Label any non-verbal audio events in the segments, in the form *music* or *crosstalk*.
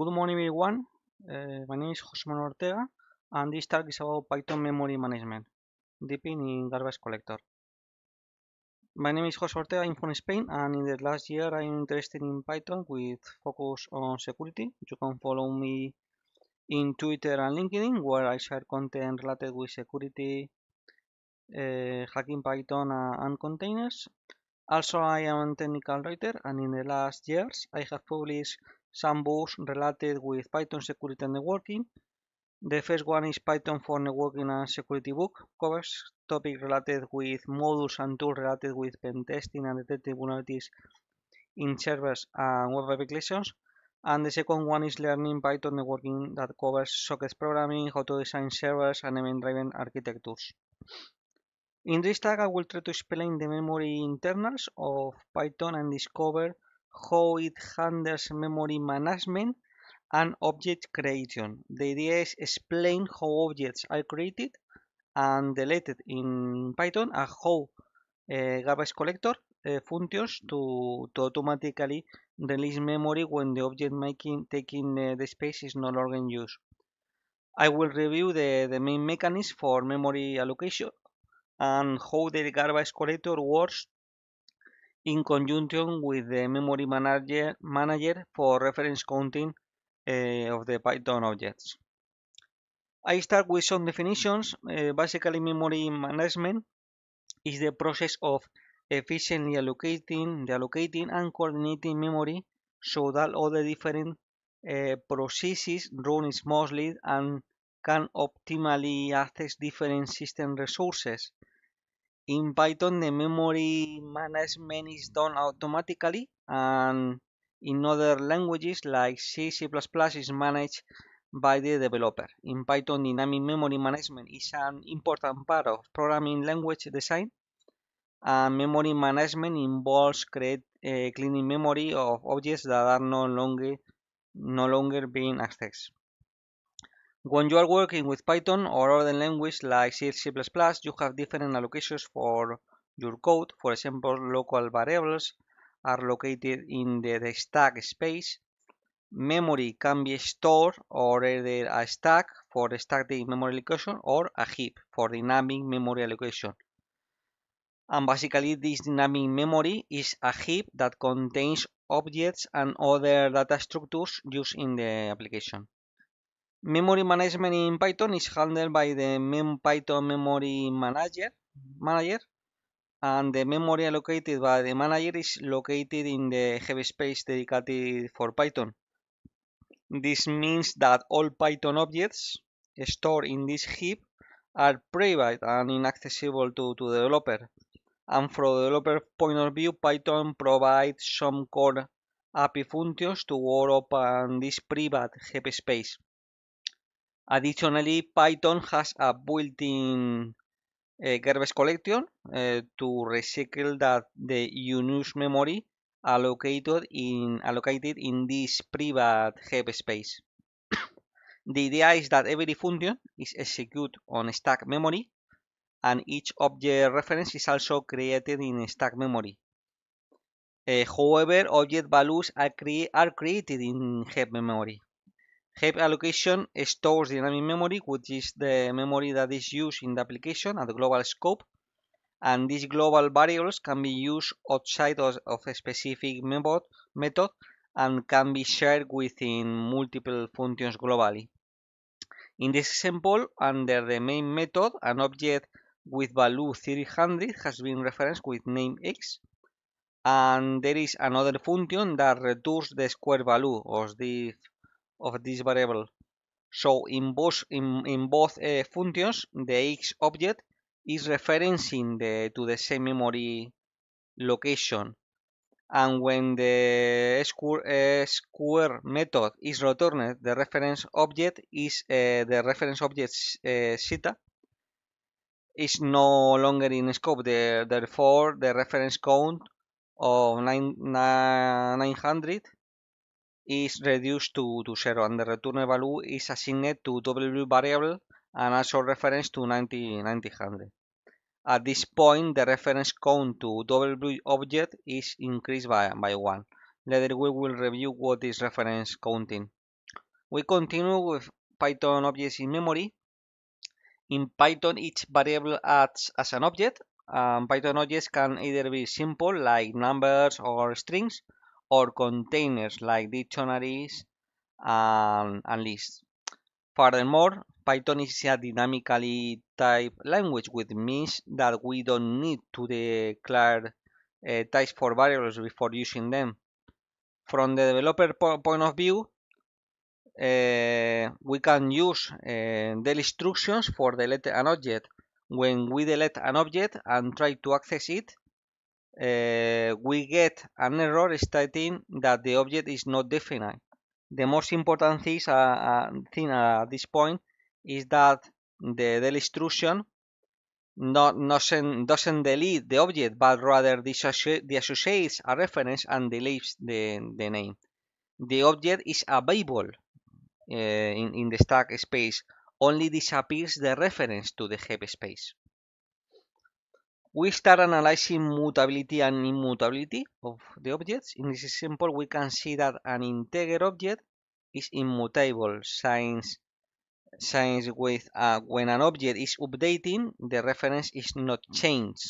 Good morning everyone, uh, my name is José Manuel Ortega and this talk is about Python memory management, deeping in garbage collector. My name is José Ortega, I'm from Spain and in the last year I'm interested in Python with focus on security. You can follow me in Twitter and LinkedIn where I share content related with security, uh, hacking Python uh, and containers. Also I am a technical writer and in the last years I have published some books related with Python security and networking. The first one is Python for networking and security book, covers topic related with modules and tools related with pen testing and detecting vulnerabilities in servers and web applications. And the second one is learning Python networking that covers sockets programming, how to design servers, and event-driven architectures. In this tag, I will try to explain the memory internals of Python and discover how it handles memory management and object creation. The idea is explain how objects are created and deleted in Python and how uh, garbage collector uh, functions to, to automatically release memory when the object making taking uh, the space is no longer in use. I will review the, the main mechanism for memory allocation and how the garbage collector works in conjunction with the memory manager, manager for reference counting uh, of the Python objects. I start with some definitions. Uh, basically, memory management is the process of efficiently allocating, deallocating, and coordinating memory so that all the different uh, processes run smoothly and can optimally access different system resources in Python, the memory management is done automatically, and in other languages like C, C++ is managed by the developer. In Python, dynamic memory management is an important part of programming language design. And memory management involves create, uh, cleaning memory of objects that are no longer no longer being accessed. When you are working with Python or other language like C, C++, you have different allocations for your code. For example, local variables are located in the, the stack space. Memory can be stored or either a stack for the static memory allocation or a heap for dynamic memory allocation. And basically this dynamic memory is a heap that contains objects and other data structures used in the application. Memory management in Python is handled by the Python memory manager, manager, and the memory allocated by the manager is located in the heavy space dedicated for Python. This means that all Python objects stored in this heap are private and inaccessible to, to the developer. And from the developer point of view, Python provides some core API functions to work on uh, this private heap space. Additionally, Python has a built-in uh, garbage collection uh, to recycle that the unused memory allocated in allocated in this private heap space. *coughs* the idea is that every function is executed on stack memory and each object reference is also created in stack memory. Uh, however, object values are, are created in heap memory. Heap allocation stores dynamic memory, which is the memory that is used in the application at the global scope. And these global variables can be used outside of, a specific method, and can be shared within multiple functions globally. In this example, under the main method, an object with value 300 has been referenced with name x. And there is another function that returns the square value of this of this variable. So in both in, in both uh, functions, the x object is referencing the to the same memory location, and when the square, uh, square method is returned, the reference object is uh, the reference object zeta uh, is no longer in scope. The, therefore, the reference count of nine, 900 is reduced to, to 0 and the return value is assigned to W variable and also reference to 9900. At this point, the reference count to W object is increased by, by 1. Later we will review what is reference counting. We continue with Python objects in memory. In Python, each variable acts as an object. Um, Python objects can either be simple, like numbers or strings, or containers like dictionaries and, um, and lists. Furthermore, Python is a dynamically typed language, which means that we don't need to declare uh, types for variables before using them. From the developer po point of view, uh, we can use uh, eh, del instructions for delete an object. When we delete an object and try to access it, uh, we get an error stating that the object is not defined. The most important thing, uh, uh, thing at this point is that the del instruction not, doesn't, doesn't delete the object but rather dissociates a reference and deletes the, the name. The object is available uh, in, in the stack space, only disappears the reference to the heap space. We start analyzing mutability and immutability of the objects. In this example, we can see that an integer object is immutable since since with uh, when an object is updating, the reference is not changed.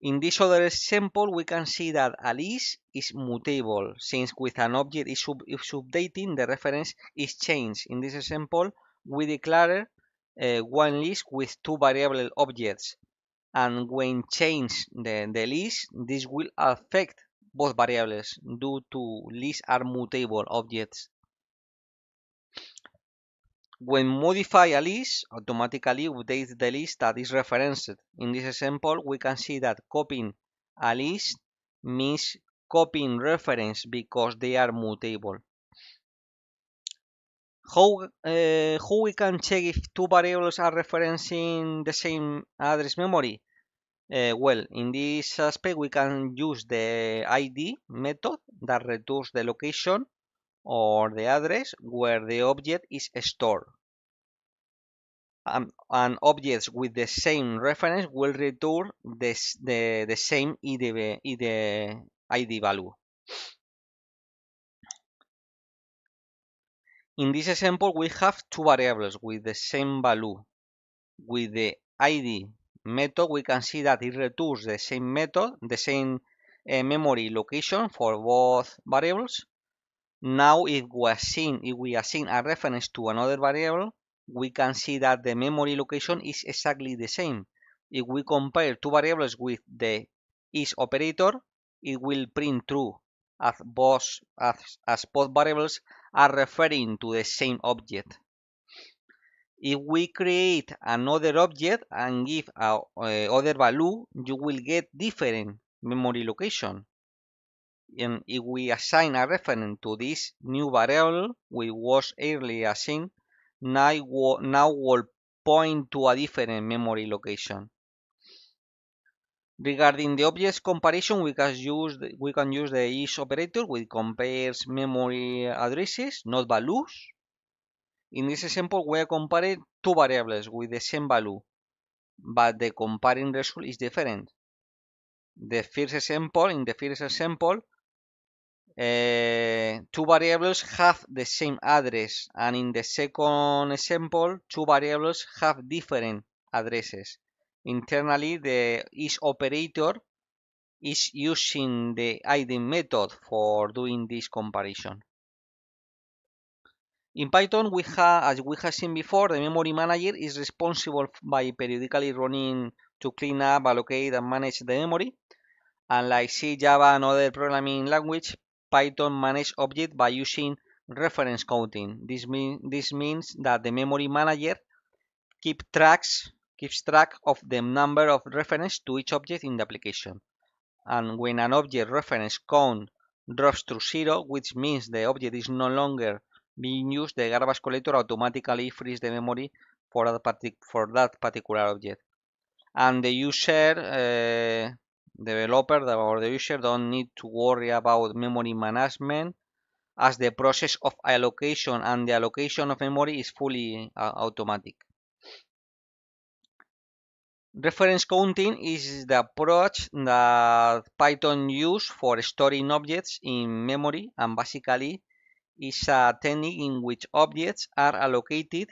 In this other example, we can see that a list is mutable, since with an object is, is updating, the reference is changed. In this example, we declare uh, one list with two variable objects and when change the, the list this will affect both variables due to lists are mutable objects when modify a list, automatically updates the list that is referenced. In this example, we can see that copying a list means copying reference because they are mutable. How, uh, how we can check if two variables are referencing the same address memory? Uh, well, in this aspect we can use the id method that returns the location or the address where the object is stored. Um, and objects with the same reference will return this, the, the same ID, ID, ID value. In this example, we have two variables with the same value. With the id method, we can see that it returns the same method, the same uh, memory location for both variables. Now, if we assign, if we assign a reference to another variable, we can see that the memory location is exactly the same. If we compare two variables with the is operator, it will print true as both, as, as both variables are referring to the same object. If we create another object and give a, other value, you will get different memory location. And if we assign a reference to this new variable we was earlier assigned, now will point to a different memory location. Regarding the objects comparison, we can use we can use the is operator which compares memory addresses, not values. In this example, we are comparing two variables with the same value, but the comparing result is different. The first example, in the first example, uh, two variables have the same address, and in the second example, two variables have different addresses. Internally, the is operator is using the id method for doing this comparison. In Python, we have, as we have seen before, the memory manager is responsible by periodically running to clean up, allocate, and manage the memory. Unlike C, Java, and other programming language, Python manages objects by using reference counting. This, this means that the memory manager keeps tracks keeps track of the number of references to each object in the application. And when an object reference count drops to zero, which means the object is no longer being used, the garbage collector automatically frees the memory for that, partic for that particular object. And the user, uh, developer or the user don't need to worry about memory management as the process of allocation and the allocation of memory is fully uh, automatic. Reference counting is the approach that Python uses for storing objects in memory and basically is a technique in which objects are allocated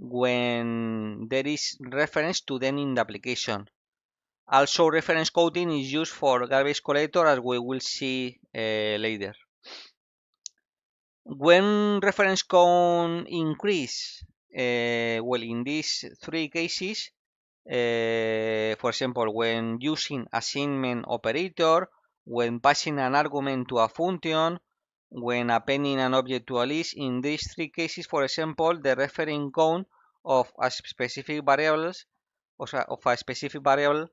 when there is reference to them in the application. Also reference counting is used for garbage collector as we will see uh, later. When reference count increase, uh, well in these three cases, for eh, example, when using assignment operator, when passing an argument to a function, when appending an object to a list. In these three cases, for example, the referring count of a specific variables or of a specific variable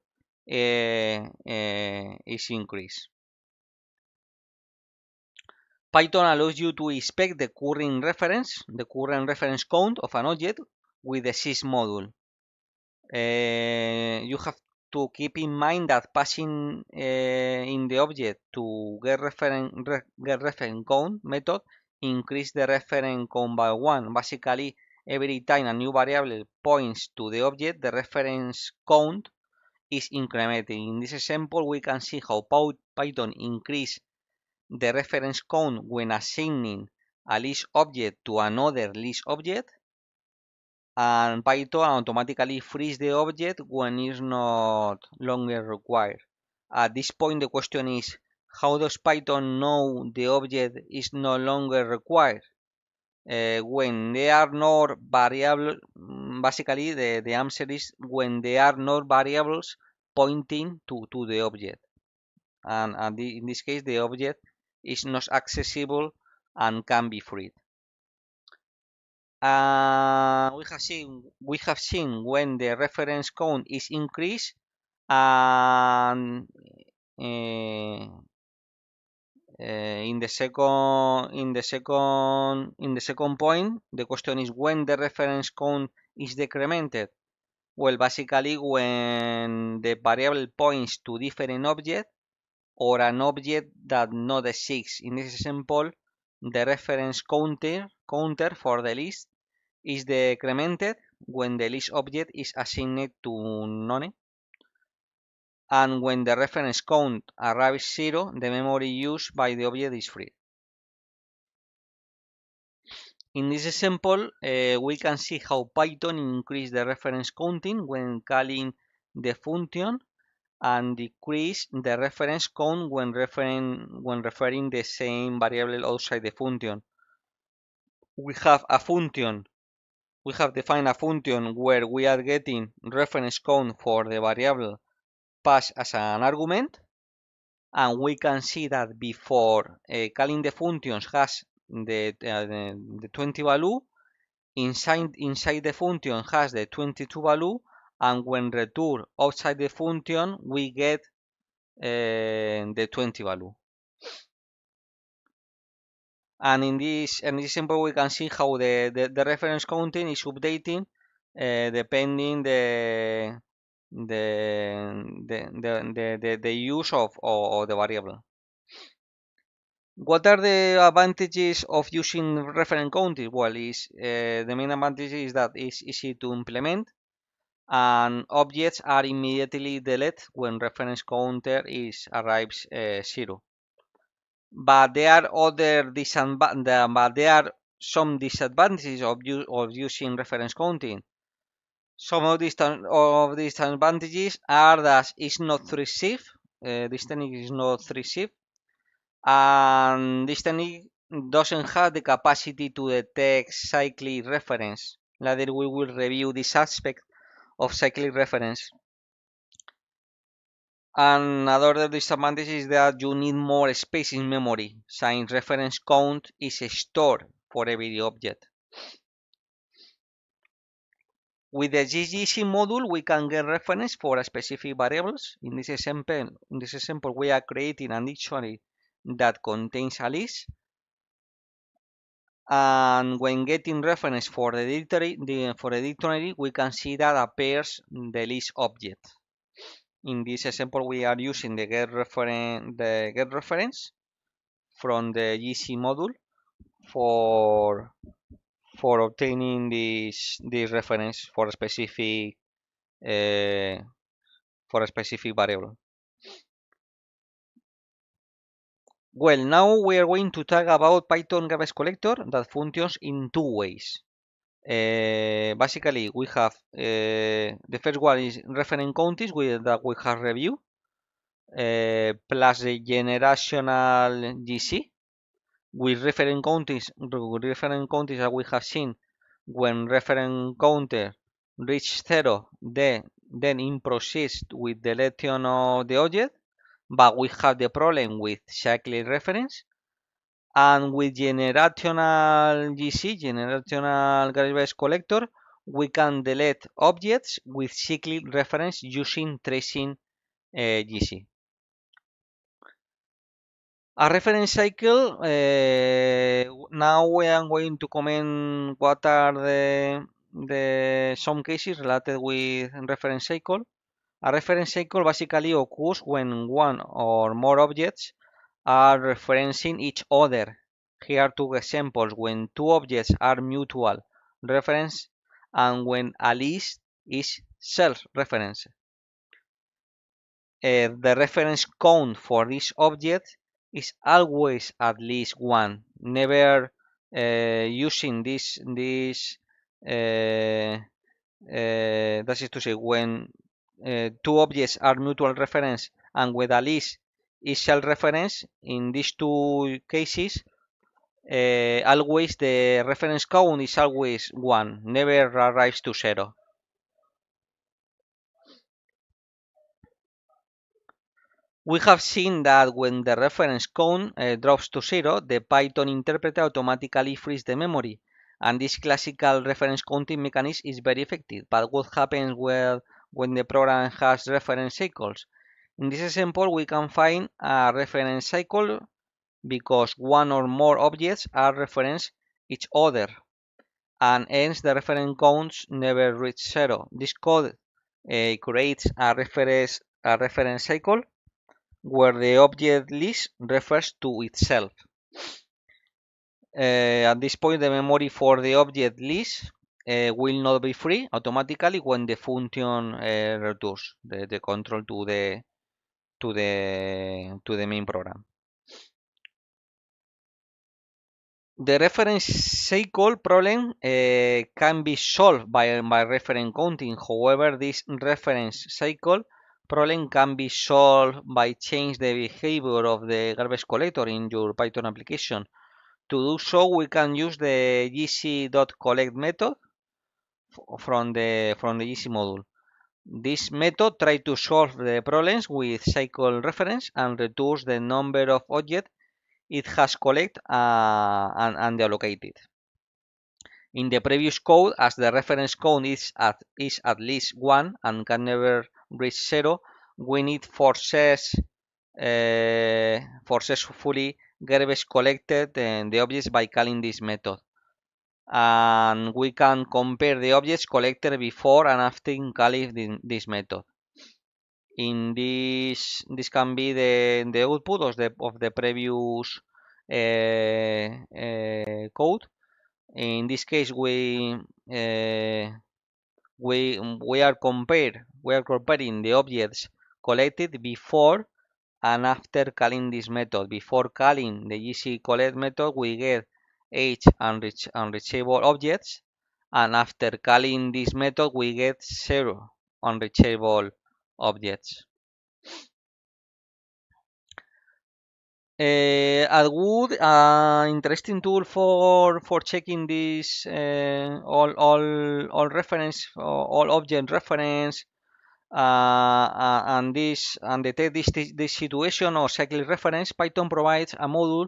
uh, uh, is increased. Python allows you to inspect the current reference, the current reference count of an object with the sys module. Eh, you have to keep in mind that passing eh, in the object to get reference re, get reference count method increase the reference count by one. Basically, every time a new variable points to the object, the reference count is incremented. In this example, we can see how Python increase the reference count when assigning a list object to another list object and Python automatically frees the object when it's not longer required. At this point the question is how does Python know the object is no longer required? Uh, when they are not variables, mm, basically the, the answer is when they are not variables pointing to, to the object and, and the, in this case the object is not accessible and can be freed uh, we have seen we have seen when the reference count is increased and uh, uh, in the second in the second in the second point the question is when the reference count is decremented well basically when the variable points to different object or an object that not exists in this example the reference counter counter for the list is decremented when the list object is assigned to none and when the reference count arrives 0 the memory used by the object is free. In this example uh, we can see how Python increases the reference counting when calling the function and decrease the reference count when referring, when referring the same variable outside the function. We have a function we have defined a function where we are getting reference count for the variable pass as an argument and we can see that before uh, calling the functions has the, uh, the, the 20 value inside inside the function has the 22 value and when return outside the function we get uh, the 20 value and in this in this example we can see how the, the, the reference counting is updating uh, depending the the the, the the the use of the variable what are the advantages of using reference counting well is uh, the main advantage is that it's easy to implement and objects are immediately deleted when reference counter is arrives uh, zero but there are other disadvantages, but there are some disadvantages of, of using reference counting. Some of these, of these advantages are that it's not 3 shift, uh, this technique is not 3 shift, and this technique doesn't have the capacity to detect cyclic reference. Later we will review this aspect of cyclic reference. Another disadvantage is that you need more space in memory since reference count is stored for every object. With the GGC module, we can get reference for specific variables. In this example, in this example, we are creating a dictionary that contains a list. And when getting reference for the dictionary, for the dictionary, we can see that appears the list object in this example we are using the get reference the get reference from the GC module for for obtaining this this reference for a specific uh, for a specific variable. Well, now we are going to talk about Python garbage collector that functions in two ways. Eh, basically, we have eh, the first one is referent counties with, that we have reviewed eh, plus the generational GC with referent counties referent counties that we have seen when referent counter reach zero then then in with the selection of the object but we have the problem with cyclic reference and with generational GC, generational GarageBand collector, we can delete objects with cyclic reference using tracing uh, eh, GC. A reference cycle, uh, now we are going to comment what are the, the some cases related with reference cycle. A reference cycle basically occurs when one or more objects are referencing each other. Here are two examples when two objects are mutual reference and when a list is self-reference. Uh, eh, the reference count for this object is always at least one. Never uh, using this this uh, that is to say when two objects are mutual reference and with a list is shall reference in these two cases uh, always the reference count is always one never arrives to zero We have seen that when the reference count uh, drops to zero, the Python interpreter automatically frees the memory. And this classical reference counting mechanism is very effective. But what happens when, when the program has reference cycles? In this example, we can find a reference cycle because one or more objects are referenced each other and hence the reference counts never reach zero. This code uh, creates a reference, a reference cycle where the object list refers to itself. Uh, at this point the memory for the object list uh, will not be free automatically when the function uh, returns the, the control to the to the to the main program. The reference SQL problem uh, can be solved by, by reference counting. However, this reference SQL problem can be solved by change the behavior of the garbage collector in your Python application. To do so, we can use the gc.collect method from the from the gc module. This method tries to solve the problems with cycle reference and returns the number of objects it has collected uh, and, and allocated. In the previous code, as the reference code is at, is at least 1 and can never reach 0, we need forces, uh, forcefully garbage collected and uh, the objects by calling this method and we can compare the objects collected before and after calling this method in this this can be the the output of the of the previous uh, uh, code in this case we uh, we we are compare we are comparing the objects collected before and after calling this method before calling the gc collect method we get each unreachable objects and after calling this method we get zero unreachable objects. Uh, a good uh, interesting tool for for checking this uh, all all all reference all object reference uh, uh, and this and detect this, this this situation or cyclic reference python provides a module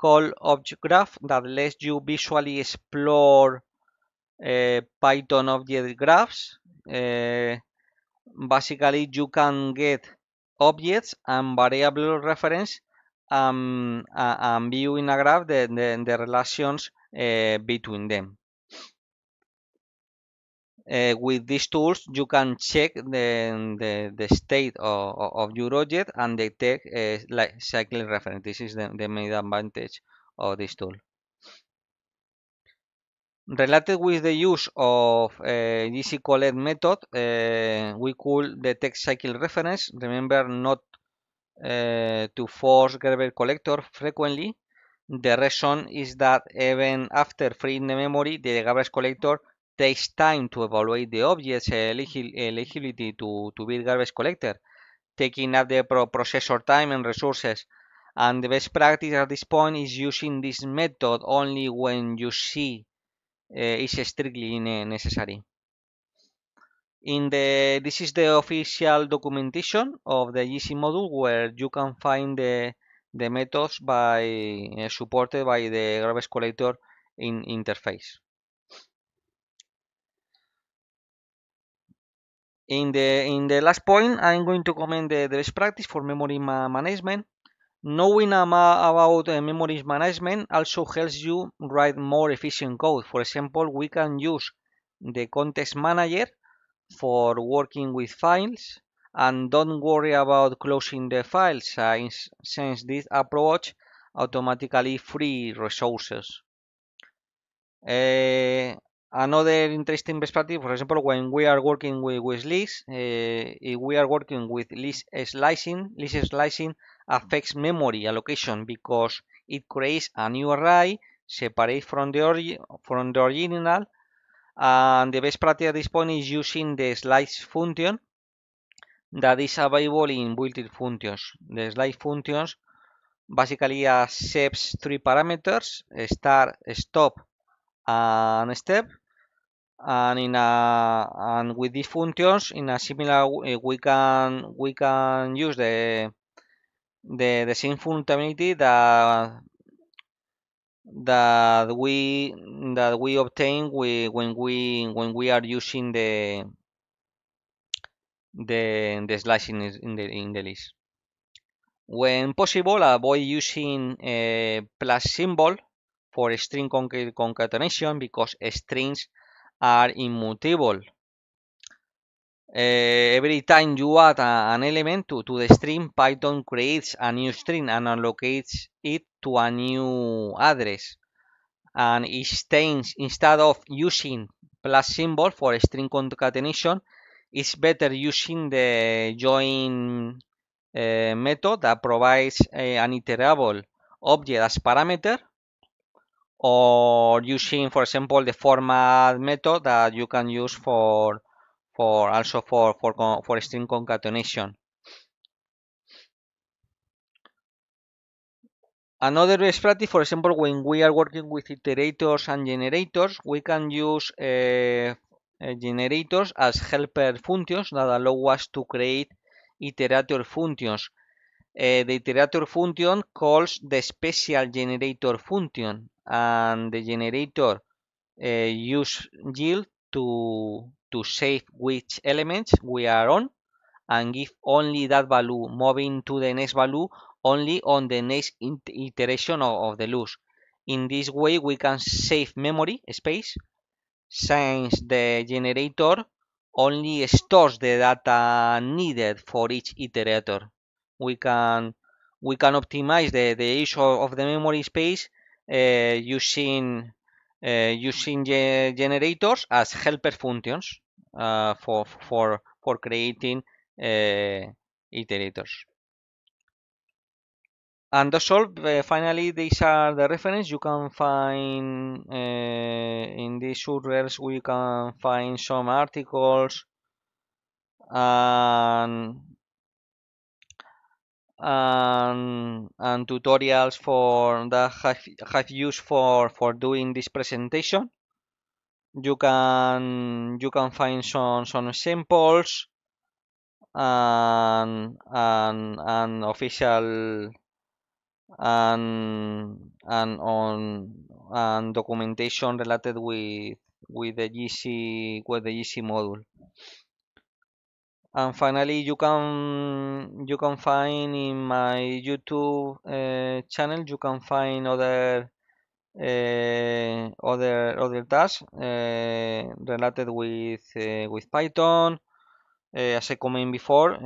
called object graph that lets you visually explore uh, Python object graphs. Uh, basically, you can get objects and variable reference um, uh, and view in a graph the, the, the relations eh, between them uh, with these tools you can check the, the, the state of, of your object and they take uh, like cycling reference this is the, the main advantage of this tool related with the use of uh, GC collect method uh, we could detect cycle reference remember not uh, to force garbage collector frequently the reason is that even after freeing the memory the Garbage collector takes time to evaluate the object's eligibility to, to be garbage collector, taking up the processor time and resources. And the best practice at this point is using this method only when you see uh, eh, it's strictly necessary. In the this is the official documentation of the GC module where you can find the the methods by uh, supported by the garbage collector in interface. in the in the last point i'm going to comment the, the best practice for memory ma management knowing about uh, memory management also helps you write more efficient code for example we can use the context manager for working with files and don't worry about closing the file eh, since, since this approach automatically free resources uh, Another interesting best practice, for example, when we are working with, with lists, uh, eh, if we are working with list slicing, list slicing affects memory allocation because it creates a new array separate from the, from the original. And the best practice at this point is using the slice function that is available in built-in functions. The slice functions basically accepts three parameters, start, stop, and step and in a and with these functions in a similar way eh, we can we can use the the, the same functionality that that we that we obtain we, when we when we are using the the the slicing in the in the list. When possible, avoid using a eh, plus symbol for string concatenation because strings are immutable. Uh, every time you add a, an element to, to the string, Python creates a new string and allocates it to a new address. And it stains, instead of using plus symbol for string concatenation, it's better using the join uh, method that provides eh, an iterable object as parameter or using for example the format method that you can use for for also for for for string concatenation Another best practice, for example, when we are working with iterators and generators, we can use uh, uh generators as helper functions that allow us to create iterator functions. Uh, eh, the iterator function calls the special generator function and the generator uh, use yield to to save which elements we are on and give only that value moving to the next value only on the next iteration of, of the loop in this way we can save memory space since the generator only stores the data needed for each iterator we can we can optimize the, the issue of the memory space uh, using uh, using ge generators as helper functions uh, for for for creating uh, iterators. And those all, uh, finally, these are the references you can find uh, in these sources. We can find some articles and and, and tutorials for that have, have used for for doing this presentation you can you can find some some samples and and and official and and on and documentation related with with the GC with the GC module and finally you can you can find in my youtube uh, channel you can find other uh, other other tasks uh, related with with python as i commented before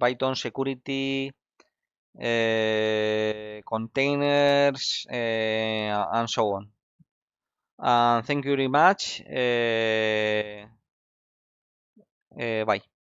python security containers and so on and thank you very much bye